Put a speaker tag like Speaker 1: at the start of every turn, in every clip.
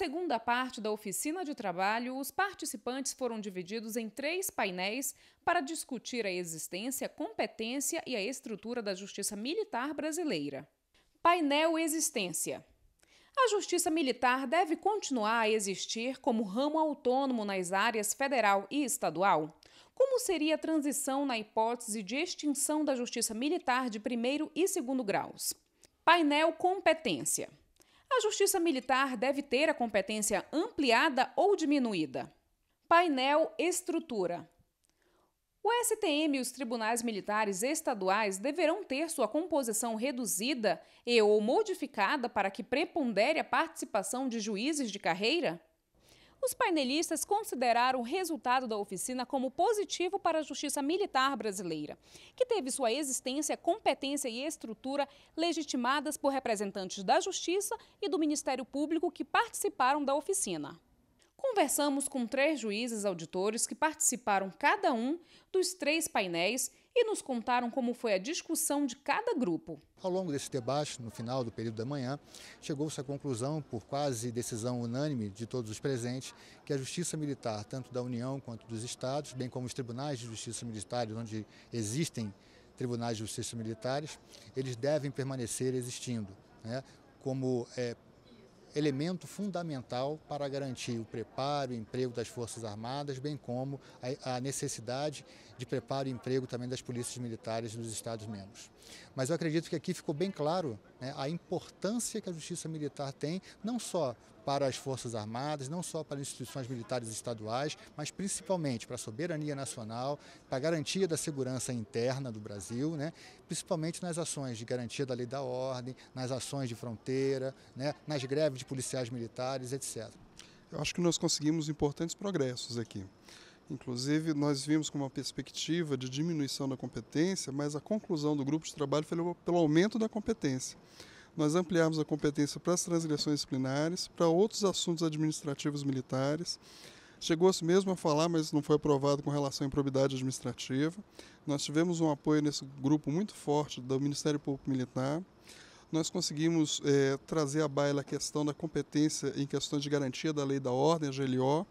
Speaker 1: segunda parte da oficina de trabalho, os participantes foram divididos em três painéis para discutir a existência, competência e a estrutura da Justiça Militar Brasileira. Painel Existência. A justiça militar deve continuar a existir como ramo autônomo nas áreas federal e estadual? Como seria a transição na hipótese de extinção da justiça militar de primeiro e segundo graus? Painel Competência. A Justiça Militar deve ter a competência ampliada ou diminuída. Painel Estrutura. O STM e os tribunais militares estaduais deverão ter sua composição reduzida e ou modificada para que prepondere a participação de juízes de carreira? Os painelistas consideraram o resultado da oficina como positivo para a Justiça Militar brasileira, que teve sua existência, competência e estrutura legitimadas por representantes da Justiça e do Ministério Público que participaram da oficina. Conversamos com três juízes auditores que participaram cada um dos três painéis e nos contaram como foi a discussão de cada grupo.
Speaker 2: Ao longo desse debate, no final do período da manhã, chegou-se à conclusão, por quase decisão unânime de todos os presentes, que a Justiça Militar, tanto da União quanto dos Estados, bem como os tribunais de Justiça Militar, onde existem tribunais de justiça militares, eles devem permanecer existindo. Né? como é, elemento fundamental para garantir o preparo e emprego das Forças Armadas, bem como a necessidade de preparo e emprego também das polícias militares dos Estados-membros. Mas eu acredito que aqui ficou bem claro né, a importância que a Justiça Militar tem, não só para as Forças Armadas, não só para as instituições militares estaduais, mas principalmente para a soberania nacional, para a garantia da segurança interna do Brasil, né? principalmente nas ações de garantia da lei da ordem, nas ações de fronteira, né? nas greves de policiais militares, etc. Eu acho que nós conseguimos importantes progressos
Speaker 3: aqui. Inclusive, nós vimos com uma perspectiva de diminuição da competência, mas a conclusão do grupo de trabalho foi pelo aumento da competência nós ampliarmos a competência para as transgressões disciplinares, para outros assuntos administrativos militares. Chegou-se mesmo a falar, mas não foi aprovado com relação à improbidade administrativa. Nós tivemos um apoio nesse grupo muito forte do Ministério Público Militar. Nós conseguimos é, trazer à baila a questão da competência em questões de garantia da lei da ordem, a GLO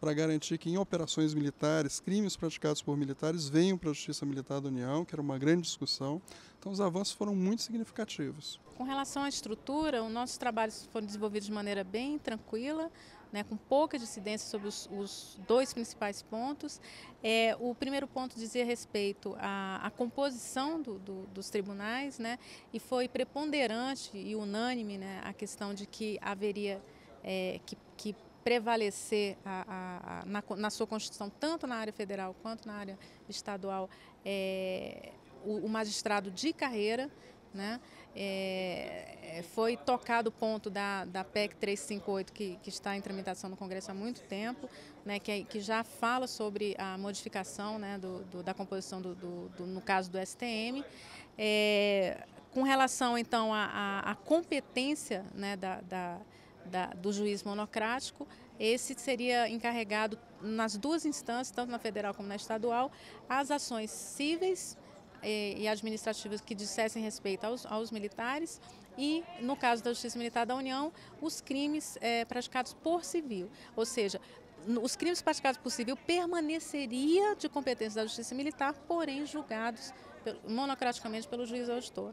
Speaker 3: para garantir que em operações militares, crimes praticados por militares venham para a Justiça Militar da União, que era uma grande discussão. Então os avanços foram muito significativos.
Speaker 4: Com relação à estrutura, os nossos trabalhos foram desenvolvidos de maneira bem tranquila, né, com pouca dissidência sobre os, os dois principais pontos. É, o primeiro ponto dizia respeito à, à composição do, do, dos tribunais, né, e foi preponderante e unânime né, a questão de que haveria é, que, que prevalecer a, a, a, na, na, sua Constituição, tanto na área federal quanto na área estadual, é, o, o, magistrado de carreira. Né, é, é foi tocado o ponto da, da PEC 358, que, que está em tramitação no Congresso há muito tempo, né, que, que já fala sobre a modificação né, do, do da composição, do, do, do, no caso do STM. É, com relação, então, à competência né, da, da da, do juiz monocrático, esse seria encarregado nas duas instâncias, tanto na federal como na estadual, as ações cíveis eh, e, administrativas que dissessem respeito aos, aos, militares e, no caso da Justiça Militar da União, os crimes é, praticados por civil, ou seja, os crimes praticados por civil permaneceria de competência da Justiça Militar, porém julgados monocraticamente pelo juiz auditor.